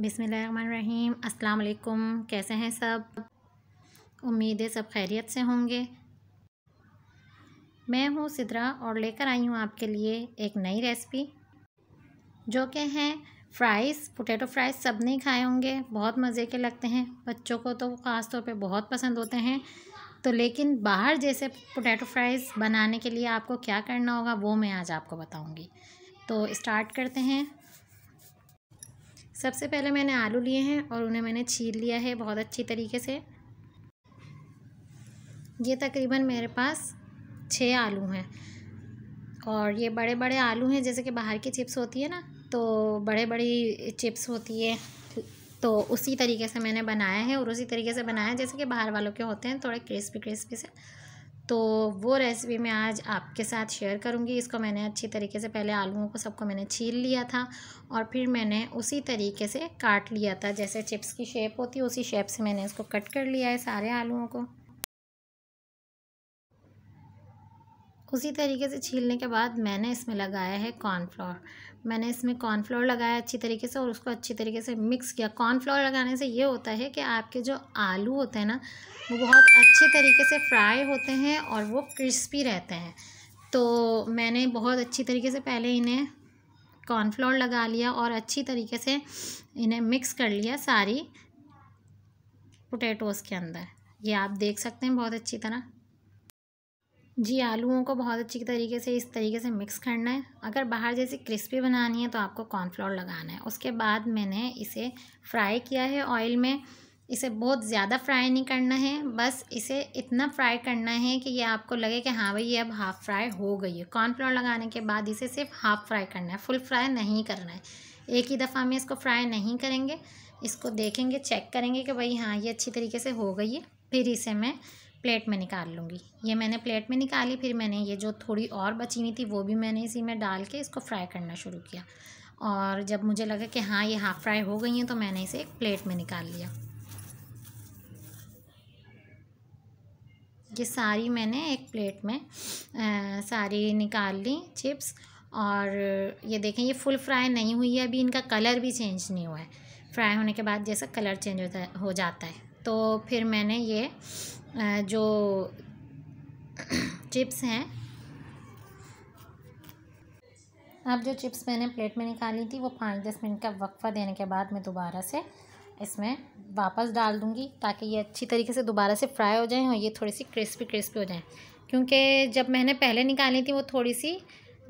बिसमीम अस्सलाम कैसे हैं सब उम्मीद है सब खैरियत से होंगे मैं हूँ सिद्रा और लेकर आई हूँ आपके लिए एक नई रेसिपी जो कि हैं फ्राइज़ पोटैटो फ्राइज़ सब नहीं खाए होंगे बहुत मज़े के लगते हैं बच्चों को तो ख़ास तौर पे बहुत पसंद होते हैं तो लेकिन बाहर जैसे पोटैटो फ्राइज़ बनाने के लिए आपको क्या करना होगा वो मैं आज आपको बताऊँगी तो स्टार्ट करते हैं सबसे पहले मैंने आलू लिए हैं और उन्हें मैंने छील लिया है बहुत अच्छी तरीके से ये तकरीबन मेरे पास छः आलू हैं और ये बड़े बड़े आलू हैं जैसे कि बाहर की चिप्स होती है ना तो बड़े बड़ी चिप्स होती है तो उसी तरीके से मैंने बनाया है और उसी तरीके से बनाया जैसे कि बाहर वालों के होते हैं थोड़े क्रिस्पी क्रिस्पी से तो वो रेसिपी मैं आज आपके साथ शेयर करूँगी इसको मैंने अच्छी तरीके से पहले आलूओं को सबको मैंने छील लिया था और फिर मैंने उसी तरीके से काट लिया था जैसे चिप्स की शेप होती है उसी शेप से मैंने इसको कट कर लिया है सारे आलूओं को उसी तरीके से छीलने के बाद मैंने इसमें लगाया है कॉर्नफ्लोर मैंने इसमें कॉर्नफ्लोर लगाया अच्छी तरीके से और उसको अच्छी तरीके से मिक्स किया कॉर्नफ्लोर लगाने से ये होता है कि आपके जो आलू होते हैं ना वो बहुत अच्छे तरीके से फ्राई होते हैं और वो क्रिस्पी रहते हैं तो मैंने बहुत अच्छी तरीके से पहले इन्हें कॉर्नफ्लोर लगा लिया और अच्छी तरीके से इन्हें मिक्स कर लिया सारी पोटैटोज़ के अंदर ये आप देख सकते हैं बहुत अच्छी तरह जी आलूओं को बहुत अच्छी तरीके से इस तरीके से मिक्स करना है अगर बाहर जैसे क्रिस्पी बनानी है तो आपको कॉर्नफ्लोर लगाना है उसके बाद मैंने इसे फ्राई किया है ऑयल में इसे बहुत ज़्यादा फ्राई नहीं करना है बस इसे इतना फ्राई करना है कि ये आपको लगे कि हाँ भाई ये अब हाफ़ फ्राई हो गई है कॉर्नफ्लोर लगाने के बाद इसे सिर्फ हाफ़ फ्राई करना है फुल फ्राई नहीं करना है एक ही दफ़ा में इसको फ्राई नहीं करेंगे इसको देखेंगे चेक करेंगे कि भाई हाँ ये अच्छी तरीके से हो गई है फिर इसे मैं प्लेट में निकाल लूँगी ये मैंने प्लेट में निकाली फिर मैंने ये जो थोड़ी और बची हुई थी वो भी मैंने इसी में डाल के इसको फ्राई करना शुरू किया और जब मुझे लगा कि हाँ ये हाफ़ फ्राई हो गई हैं तो मैंने इसे एक प्लेट में निकाल लिया ये सारी मैंने एक प्लेट में आ, सारी निकाल ली चिप्स और ये देखें ये फुल फ्राई नहीं हुई है अभी इनका कलर भी चेंज नहीं हुआ है फ्राई होने के बाद जैसा कलर चेंज होता हो जाता है तो फिर मैंने ये जो चिप्स हैं अब जो चिप्स मैंने प्लेट में निकाली थी वो पाँच दस मिनट का वक्फ़ा देने के बाद मैं दोबारा से इसमें वापस डाल दूँगी ताकि ये अच्छी तरीके से दोबारा से फ्राई हो जाएँ और ये थोड़ी सी क्रिस्पी क्रिस्पी हो जाएँ क्योंकि जब मैंने पहले निकाली थी वो थोड़ी सी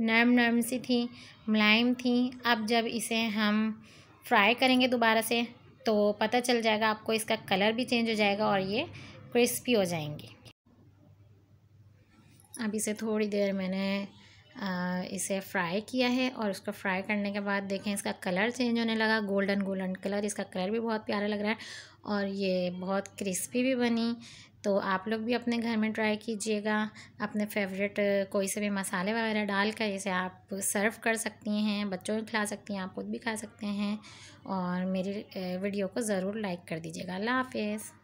नरम नरम सी थी मुलायम थी अब जब इसे हम फ्राई करेंगे दोबारा से तो पता चल जाएगा आपको इसका कलर भी चेंज हो जाएगा और ये क्रिस्पी हो जाएंगी अब इसे थोड़ी देर मैंने इसे फ्राई किया है और उसको फ्राई करने के बाद देखें इसका कलर चेंज होने लगा गोल्डन गोल्डन कलर इसका कलर भी बहुत प्यारा लग रहा है और ये बहुत क्रिस्पी भी बनी तो आप लोग भी अपने घर में ट्राई कीजिएगा अपने फेवरेट कोई से भी मसाले वगैरह डाल कर इसे आप सर्व कर सकती हैं बच्चों को खिला सकती हैं आप खुद भी खा सकते हैं और मेरी वीडियो को ज़रूर लाइक कर दीजिएगा अल्लाह हाफिज़